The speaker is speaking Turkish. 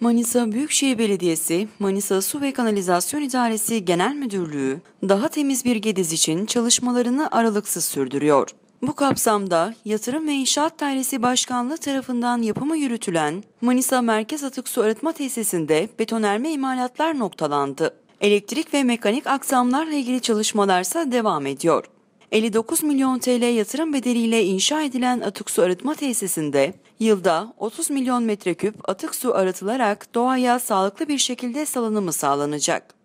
Manisa Büyükşehir Belediyesi, Manisa Su ve Kanalizasyon İdaresi Genel Müdürlüğü, daha temiz bir Gediz için çalışmalarını aralıksız sürdürüyor. Bu kapsamda Yatırım ve İnşaat Dairesi Başkanlığı tarafından yapımı yürütülen Manisa Merkez Atık Su Arıtma Tesisinde betonerme imalatlar noktalandı. Elektrik ve mekanik aksamlarla ilgili çalışmalarsa devam ediyor. 59 milyon TL yatırım bedeliyle inşa edilen atık su arıtma tesisinde yılda 30 milyon metreküp atık su arıtılarak doğaya sağlıklı bir şekilde salınımı sağlanacak.